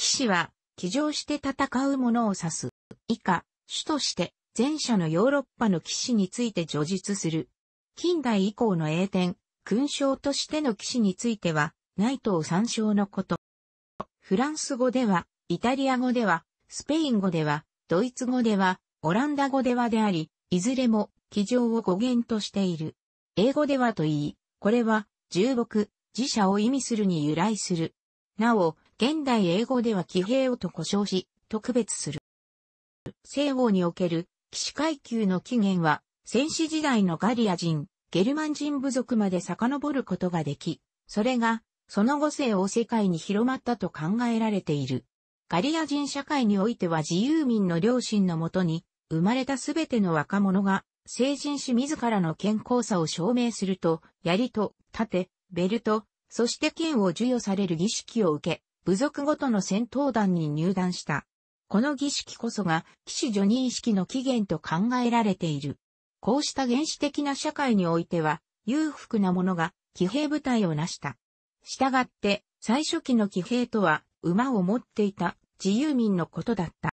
騎士は、騎乗して戦う者を指す。以下、主として、前者のヨーロッパの騎士について叙述する。近代以降の英典、勲章としての騎士については、ナイトを参照のこと。フランス語では、イタリア語では、スペイン語では、ドイツ語では、オランダ語ではであり、いずれも、騎乗を語源としている。英語ではといい、これは、重木、自社を意味するに由来する。なお、現代英語では騎兵をと呼称し、特別する。西欧における騎士階級の起源は、戦士時代のガリア人、ゲルマン人部族まで遡ることができ、それが、その後西欧世界に広まったと考えられている。ガリア人社会においては自由民の両親のもとに、生まれたすべての若者が、成人し自らの健康さを証明すると、槍と、盾、ベルト、そして剣を授与される儀式を受け、部族ごとの戦闘団に入団した。この儀式こそが、騎士ジ任式の起源と考えられている。こうした原始的な社会においては、裕福な者が騎兵部隊を成した。したがって、最初期の騎兵とは、馬を持っていた自由民のことだった。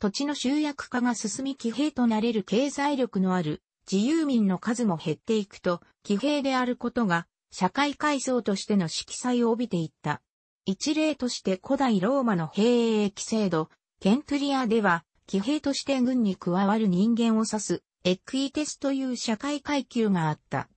土地の集約化が進み騎兵となれる経済力のある自由民の数も減っていくと、騎兵であることが社会階層としての色彩を帯びていった。一例として古代ローマの兵役制度、ケントリアでは、騎兵として軍に加わる人間を指す、エックイテスという社会階級があった。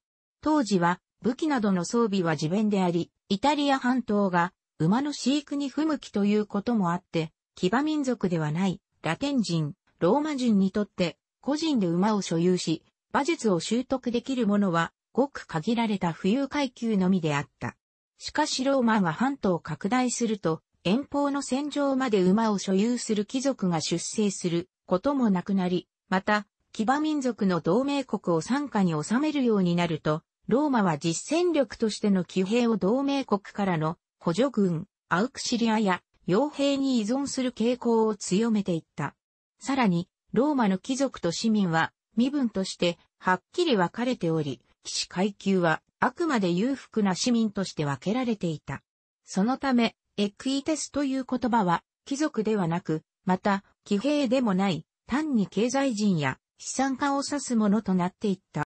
当時は、武器などの装備は自弁であり、イタリア半島が馬の飼育に不向きということもあって、騎馬民族ではない、ラテン人、ローマ人にとって、個人で馬を所有し、馬術を習得できる者は、ごく限られた富裕階級のみであった。しかしローマが半島を拡大すると、遠方の戦場まで馬を所有する貴族が出征することもなくなり、また、騎馬民族の同盟国を参加に収めるようになると、ローマは実戦力としての騎兵を同盟国からの補助軍、アウクシリアや傭兵に依存する傾向を強めていった。さらに、ローマの貴族と市民は身分としてはっきり分かれており、騎士階級は、あくまで裕福な市民として分けられていた。そのため、エクイテスという言葉は、貴族ではなく、また、騎兵でもない、単に経済人や資産家を指すものとなっていった。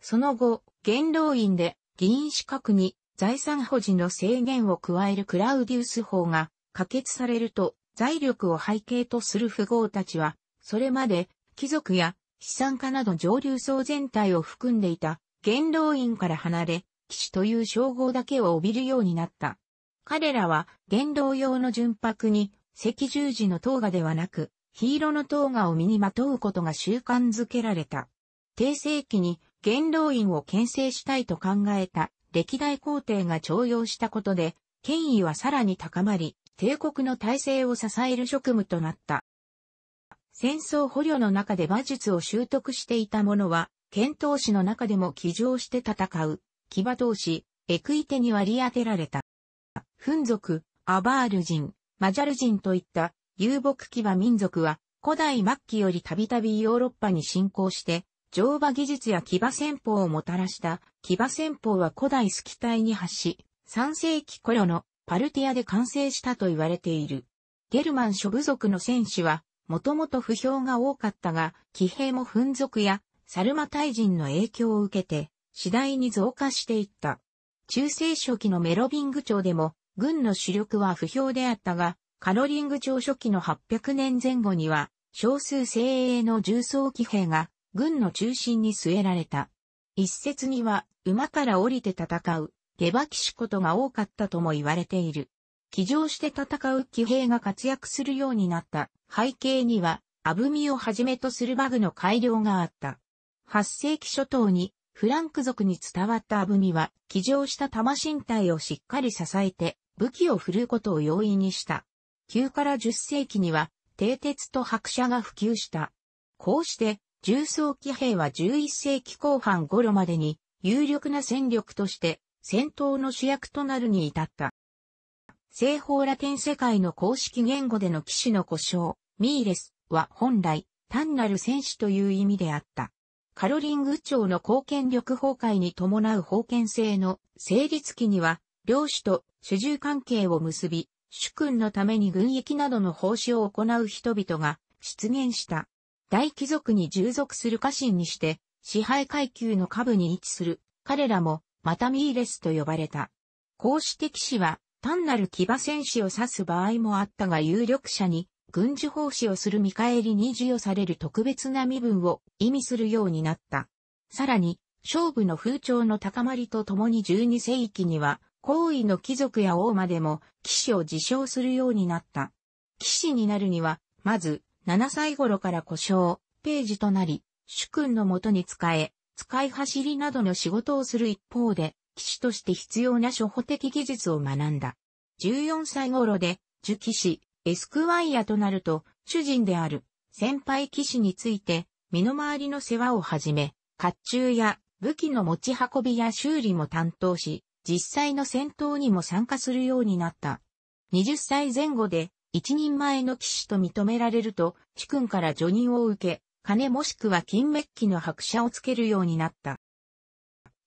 その後、元老院で議員資格に財産保持の制限を加えるクラウディウス法が可決されると、財力を背景とする富豪たちは、それまで貴族や資産家など上流層全体を含んでいた元老院から離れ、騎士という称号だけを帯びるようになった。彼らは元老用の純白に赤十字の塔画ではなく、黄色の塔画を身にまとうことが習慣づけられた。帝政期に元老院を牽制したいと考えた歴代皇帝が徴用したことで、権威はさらに高まり、帝国の体制を支える職務となった。戦争捕虜の中で馬術を習得していた者は、剣闘士の中でも騎乗して戦う、騎馬闘士、エクイテに割り当てられた。フン族、アバール人、マジャル人といった遊牧騎馬民族は、古代末期よりたびたびヨーロッパに侵攻して、乗馬技術や騎馬戦法をもたらした騎馬戦法は古代スキタイに発し、3世紀頃のパルティアで完成したと言われている。ゲルマン諸部族の戦士はもともと不評が多かったが、騎兵も紛属やサルマ大人の影響を受けて、次第に増加していった。中世初期のメロビング朝でも、軍の主力は不評であったが、カロリング朝初期の800年前後には、少数精鋭の重装騎兵が、軍の中心に据えられた。一説には、馬から降りて戦う、下馬騎士ことが多かったとも言われている。騎乗して戦う騎兵が活躍するようになった背景には、アブミをはじめとするバグの改良があった。8世紀初頭にフランク族に伝わったアブミは、騎乗した玉身体をしっかり支えて、武器を振るうことを容易にした。9から10世紀には、蹄鉄と白車が普及した。こうして、重装騎兵は11世紀後半頃までに、有力な戦力として、戦闘の主役となるに至った。西方ラテン世界の公式言語での騎士の故障、ミーレスは本来、単なる戦士という意味であった。カロリング朝の貢献力崩壊に伴う封建制の成立期には、領主と主従関係を結び、主君のために軍役などの奉仕を行う人々が出現した。大貴族に従属する家臣にして、支配階級の下部に位置する、彼らも、またミーレスと呼ばれた。こうして騎士は、単なる騎馬戦士を指す場合もあったが有力者に軍事奉仕をする見返りに授与される特別な身分を意味するようになった。さらに、勝負の風潮の高まりとともに12世紀には、高位の貴族や王までも騎士を自称するようになった。騎士になるには、まず、7歳頃から故障、ページとなり、主君のもとに仕え、使い走りなどの仕事をする一方で、騎士として必要な初歩的技術を学んだ。14歳頃で、受騎士、エスクワイアとなると、主人である、先輩騎士について、身の回りの世話をはじめ、甲冑や武器の持ち運びや修理も担当し、実際の戦闘にも参加するようになった。20歳前後で、一人前の騎士と認められると、主君から助任を受け、金もしくは金メッキの拍車をつけるようになった。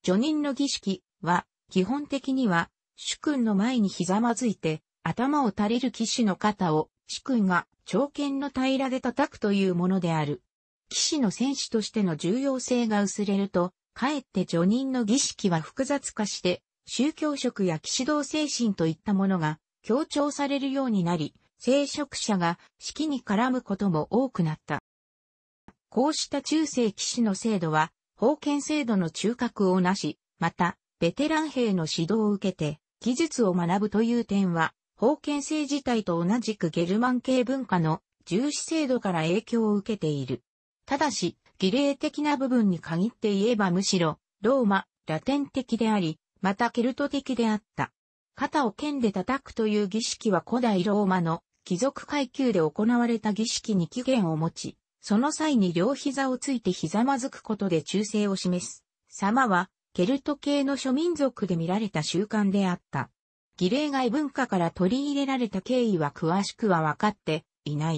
助任の儀式、は、基本的には、主君の前にひざまずいて、頭を垂れる騎士の肩を、主君が、長剣の平らで叩くというものである。騎士の戦士としての重要性が薄れると、かえって叙任の儀式は複雑化して、宗教色や騎士道精神といったものが強調されるようになり、聖職者が式に絡むことも多くなった。こうした中世騎士の制度は、封建制度の中核をなし、また、ベテラン兵の指導を受けて、技術を学ぶという点は、封建制自体と同じくゲルマン系文化の重視制度から影響を受けている。ただし、儀礼的な部分に限って言えばむしろ、ローマ、ラテン的であり、またケルト的であった。肩を剣で叩くという儀式は古代ローマの貴族階級で行われた儀式に起源を持ち、その際に両膝をついてひざまずくことで忠誠を示す。様はケルト系の諸民族で見られた習慣であった。儀礼外文化から取り入れられた経緯は詳しくは分かっていない。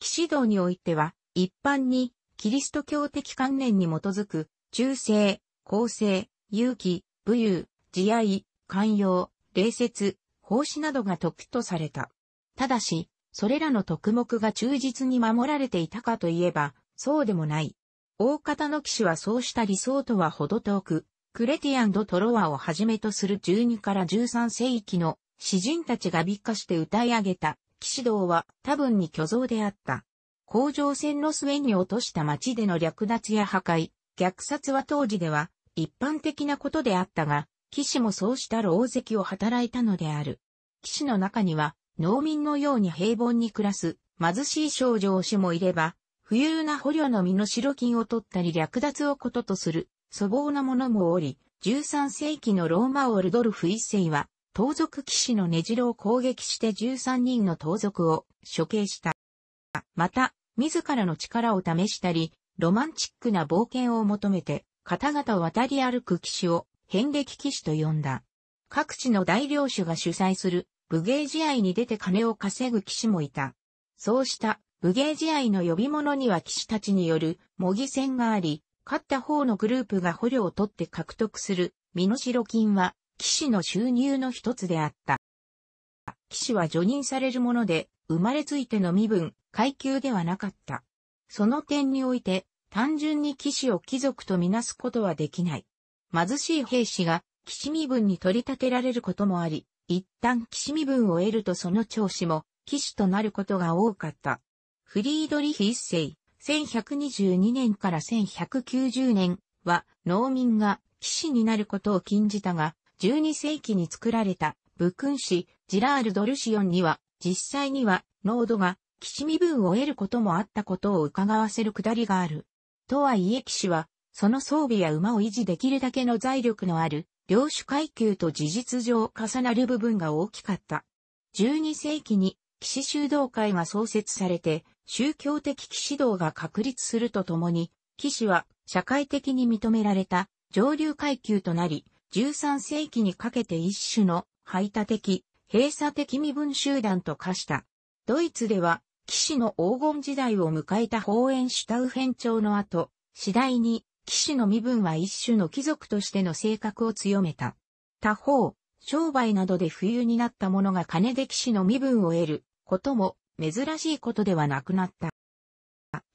騎士道においては、一般に、キリスト教的観念に基づく、忠誠、公正、勇気、武勇、慈愛、寛容、礼節、奉仕などが徳とされた。ただし、それらの徳目が忠実に守られていたかといえば、そうでもない。大方の騎士はそうした理想とは程遠く、クレティアン・ド・トロワをはじめとする12から13世紀の詩人たちが美化して歌い上げた、騎士道は多分に巨像であった。甲状腺の末に落とした町での略奪や破壊、虐殺は当時では一般的なことであったが、騎士もそうした老石を働いたのである。騎士の中には、農民のように平凡に暮らす貧しい少女を死もいれば、富裕な捕虜の身の白金を取ったり略奪をこととする粗暴なものもおり、13世紀のローマオルドルフ一世は、盗賊騎士の根城を攻撃して13人の盗賊を処刑した。また、自らの力を試したり、ロマンチックな冒険を求めて、方々を渡り歩く騎士を、変歴騎士と呼んだ。各地の大領主が主催する、武芸試合に出て金を稼ぐ騎士もいた。そうした、武芸試合の呼び物には騎士たちによる模擬戦があり、勝った方のグループが捕虜を取って獲得する、身代金は、騎士の収入の一つであった。騎士は除任されるもので、生まれついての身分、階級ではなかった。その点において、単純に騎士を貴族とみなすことはできない。貧しい兵士が騎士身分に取り立てられることもあり、一旦騎士身分を得るとその調子も騎士となることが多かった。フリードリヒ一世、1122年から1190年は農民が騎士になることを禁じたが、12世紀に作られた武勲士ジラール・ドルシオンには、実際には農奴が騎士身分を得ることもあったことを伺わせるくだりがある。とはいえ騎士は、その装備や馬を維持できるだけの財力のある、領主階級と事実上重なる部分が大きかった。12世紀に騎士修道会が創設されて、宗教的騎士道が確立するとともに、騎士は社会的に認められた上流階級となり、13世紀にかけて一種の排他的、閉鎖的身分集団と化した。ドイツでは、騎士の黄金時代を迎えた法ー主。シュタウフェン朝の後、次第に騎士の身分は一種の貴族としての性格を強めた。他方、商売などで冬になった者が金で騎士の身分を得ることも珍しいことではなくなった。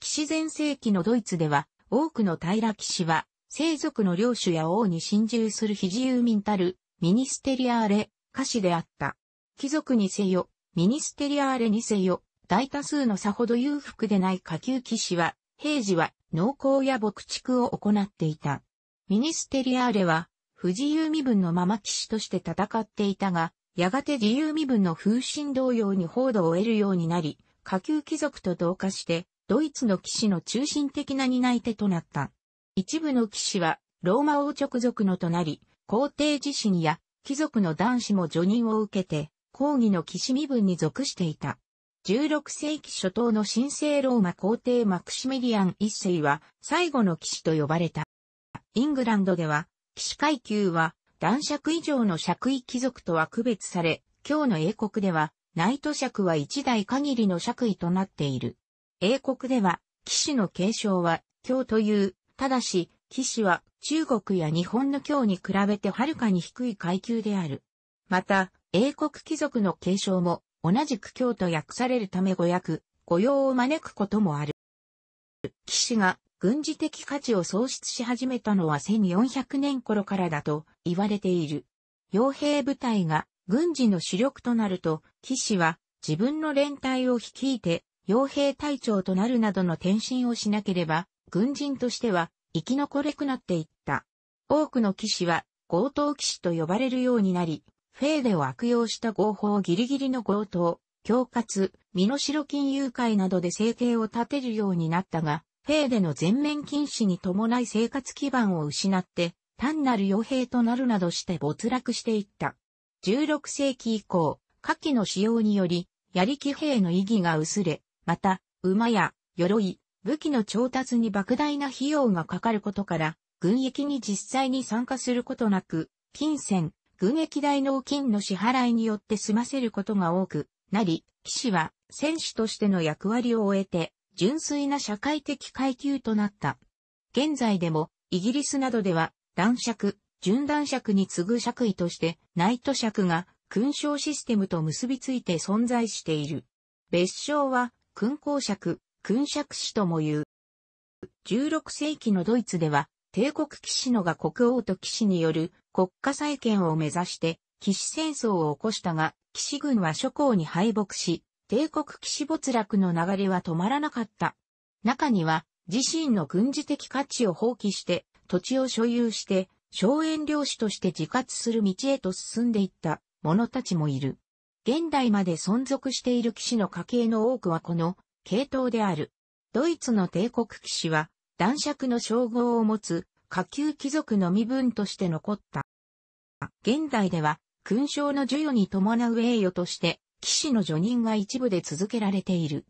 騎士全盛期のドイツでは、多くの平騎士は、生族の領主や王に侵入する非自由民たる、ミニステリアーレ、歌詞であった。貴族にせよ、ミニステリアーレにせよ、大多数のさほど裕福でない下級騎士は、平時は農耕や牧畜を行っていた。ミニステリアーレは、不自由身分のまま騎士として戦っていたが、やがて自由身分の風神同様に報道を得るようになり、下級貴族と同化して、ドイツの騎士の中心的な担い手となった。一部の騎士は、ローマ王直属のとなり、皇帝自身や貴族の男子も助任を受けて、抗議の騎士身分に属していた。16世紀初頭の神聖ローマ皇帝マクシミリアン一世は最後の騎士と呼ばれた。イングランドでは、騎士階級は男爵以上の爵位貴族とは区別され、今日の英国では、ナイト爵は一代限りの爵位となっている。英国では、騎士の継承は、今日という、ただし、騎士は中国や日本の今日に比べてはるかに低い階級である。また、英国貴族の継承も同じく今日と訳されるため語訳、御用を招くこともある。騎士が軍事的価値を創出し始めたのは1400年頃からだと言われている。傭兵部隊が軍事の主力となると、騎士は自分の連隊を率いて傭兵隊長となるなどの転身をしなければ、軍人としては生き残れくなっていった。多くの騎士は強盗騎士と呼ばれるようになり、フェーデを悪用した合法ギリギリの強盗、恐喝、身代金誘拐などで生計を立てるようになったが、兵での全面禁止に伴い生活基盤を失って、単なる傭兵となるなどして没落していった。16世紀以降、火器の使用により、槍騎兵の意義が薄れ、また、馬や、鎧、武器の調達に莫大な費用がかかることから、軍役に実際に参加することなく、金銭、軍役代納金の支払いによって済ませることが多くなり、騎士は戦士としての役割を終えて、純粋な社会的階級となった。現在でも、イギリスなどでは、男爵、純男爵に次ぐ爵位として、ナイト爵が勲章システムと結びついて存在している。別称は、勲功爵、勲爵士とも言う。16世紀のドイツでは、帝国騎士のが国王と騎士による国家再建を目指して、騎士戦争を起こしたが、騎士軍は諸侯に敗北し、帝国騎士没落の流れは止まらなかった。中には、自身の軍事的価値を放棄して、土地を所有して、荘園領主として自活する道へと進んでいった者たちもいる。現代まで存続している騎士の家系の多くはこの系統である。ドイツの帝国騎士は男爵の称号を持つ下級貴族の身分として残った。現代では勲章の授与に伴う栄誉として騎士の除任が一部で続けられている。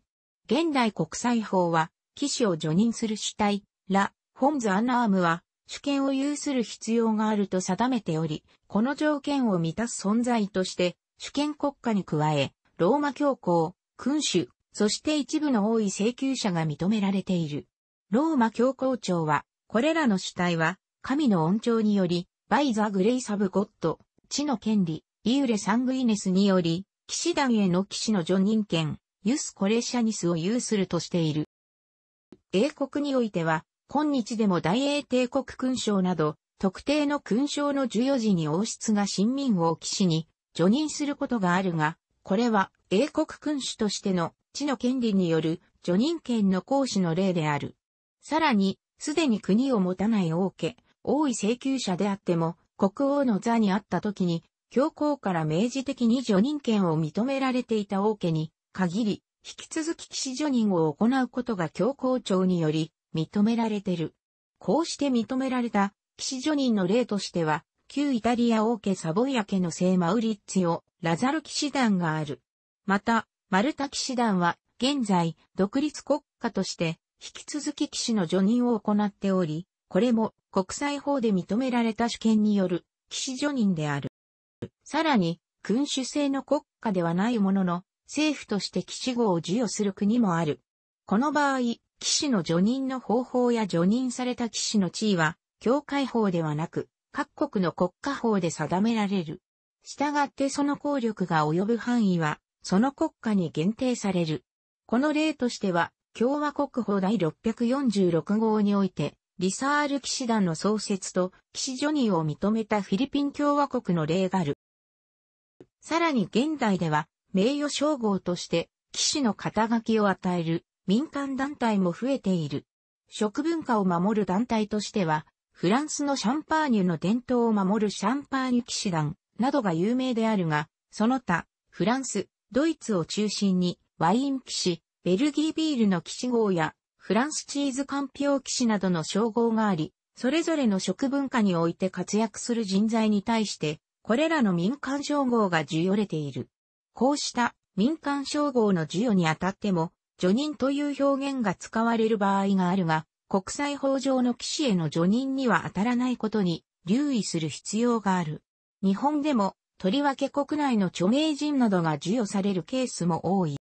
現代国際法は、騎士を除任する主体、ラ・ホンズ・アナームは、主権を有する必要があると定めており、この条件を満たす存在として、主権国家に加え、ローマ教皇、君主、そして一部の多い請求者が認められている。ローマ教皇庁は、これらの主体は、神の恩寵により、バイザ・グレイサブ・ゴッド、地の権利、イウレ・サングイネスにより、騎士団への騎士の叙任権、ユス・コレシャニスを有するとしている。英国においては、今日でも大英帝国勲章など、特定の勲章の授与時に王室が新民を騎士に叙任することがあるが、これは英国君主としての地の権利による叙任権の行使の例である。さらに、すでに国を持たない王家、王位請求者であっても、国王の座にあった時に、教皇から明示的に助任権を認められていた王家に限り、引き続き騎士助任を行うことが教皇庁により認められてる。こうして認められた騎士助任の例としては、旧イタリア王家サボイア家の聖マウリッツオ、ラザル騎士団がある。また、マルタ騎士団は現在独立国家として引き続き騎士の助任を行っており、これも国際法で認められた主権による騎士助任である。さらに、君主制の国家ではないものの、政府として騎士号を授与する国もある。この場合、騎士の除任の方法や除任された騎士の地位は、教会法ではなく、各国の国家法で定められる。従ってその効力が及ぶ範囲は、その国家に限定される。この例としては、共和国法第646号において、リサール騎士団の創設と騎士ジョニーを認めたフィリピン共和国の例がある。さらに現代では名誉称号として騎士の肩書きを与える民間団体も増えている。食文化を守る団体としてはフランスのシャンパーニュの伝統を守るシャンパーニュ騎士団などが有名であるが、その他、フランス、ドイツを中心にワイン騎士、ベルギービールの騎士号やフランスチーズ鑑評騎士などの称号があり、それぞれの食文化において活躍する人材に対して、これらの民間称号が授与れている。こうした民間称号の授与にあたっても、助任という表現が使われる場合があるが、国際法上の騎士への助任には当たらないことに留意する必要がある。日本でも、とりわけ国内の著名人などが授与されるケースも多い。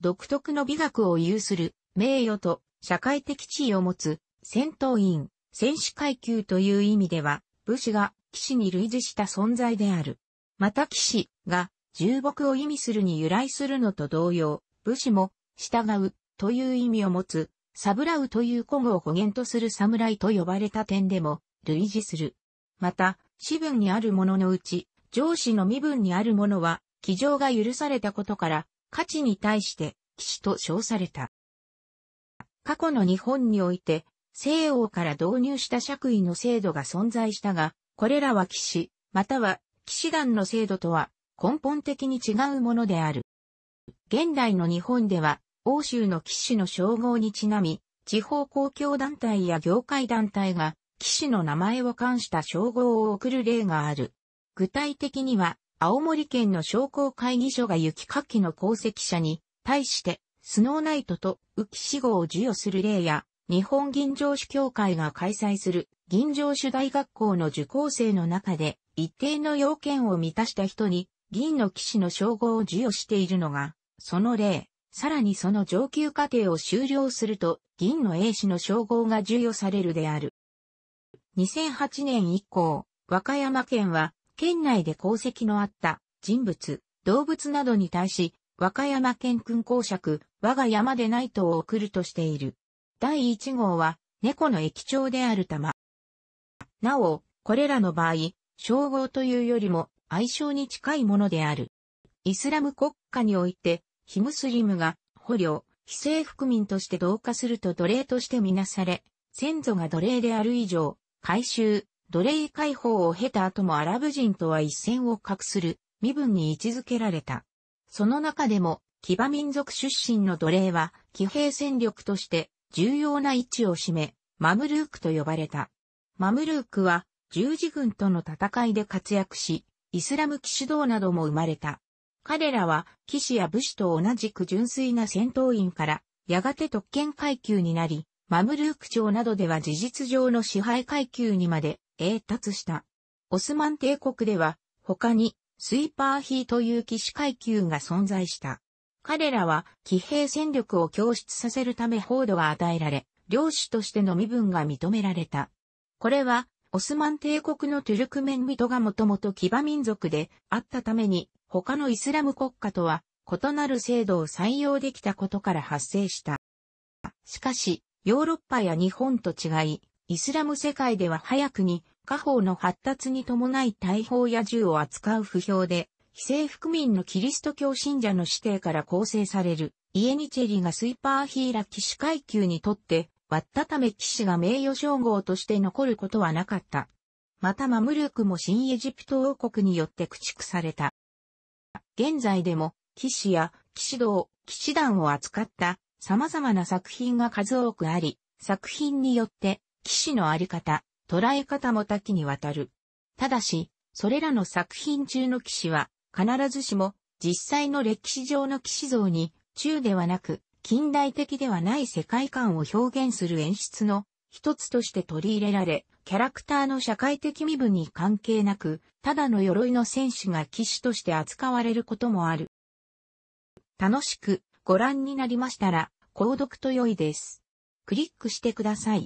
独特の美学を有する名誉と社会的地位を持つ、戦闘員、戦士階級という意味では、武士が騎士に類似した存在である。また騎士が重木を意味するに由来するのと同様、武士も従うという意味を持つ、サブラウという古語を語源とする侍と呼ばれた点でも類似する。また、私文にあるもののうち、上司の身分にあるものは、騎乗が許されたことから、価値に対して、騎士と称された。過去の日本において、西欧から導入した爵位の制度が存在したが、これらは騎士、または騎士団の制度とは根本的に違うものである。現代の日本では、欧州の騎士の称号にちなみ、地方公共団体や業界団体が、騎士の名前を冠した称号を送る例がある。具体的には、青森県の商工会議所が雪かきの功績者に、対して、スノーナイトと浮き死後を授与する例や、日本銀城主協会が開催する銀城主大学校の受講生の中で、一定の要件を満たした人に、銀の騎士の称号を授与しているのが、その例。さらにその上級課程を修了すると、銀の英士の称号が授与されるである。2008年以降、和歌山県は、県内で功績のあった人物、動物などに対し、和歌山県君公爵、我が山でナイトを送るとしている。第一号は、猫の液長である玉。なお、これらの場合、称号というよりも、愛称に近いものである。イスラム国家において、ヒムスリムが、捕虜、非政府民として同化すると奴隷としてみなされ、先祖が奴隷である以上、改収、奴隷解放を経た後もアラブ人とは一線を画する、身分に位置づけられた。その中でも、騎馬民族出身の奴隷は、騎兵戦力として重要な位置を占め、マムルークと呼ばれた。マムルークは、十字軍との戦いで活躍し、イスラム騎士道なども生まれた。彼らは、騎士や武士と同じく純粋な戦闘員から、やがて特権階級になり、マムルーク朝などでは事実上の支配階級にまで栄達した。オスマン帝国では、他にスイーパーヒーという騎士階級が存在した。彼らは騎兵戦力を強出させるため報道が与えられ、領主としての身分が認められた。これは、オスマン帝国のトゥルクメン人がもともと騎馬民族であったために、他のイスラム国家とは異なる制度を採用できたことから発生した。しかし、ヨーロッパや日本と違い、イスラム世界では早くに、家宝の発達に伴い大砲や銃を扱う不評で、非政府民のキリスト教信者の指定から構成される、イエニチェリがスーパーヒーラ騎士階級にとって、割ったため騎士が名誉称号として残ることはなかった。またマムルークも新エジプト王国によって駆逐された。現在でも、騎士や騎士道、騎士団を扱った様々な作品が数多くあり、作品によって騎士のあり方、捉え方も多岐にわたる。ただし、それらの作品中の騎士は、必ずしも、実際の歴史上の騎士像に、中ではなく、近代的ではない世界観を表現する演出の一つとして取り入れられ、キャラクターの社会的身分に関係なく、ただの鎧の戦士が騎士として扱われることもある。楽しくご覧になりましたら、購読と良いです。クリックしてください。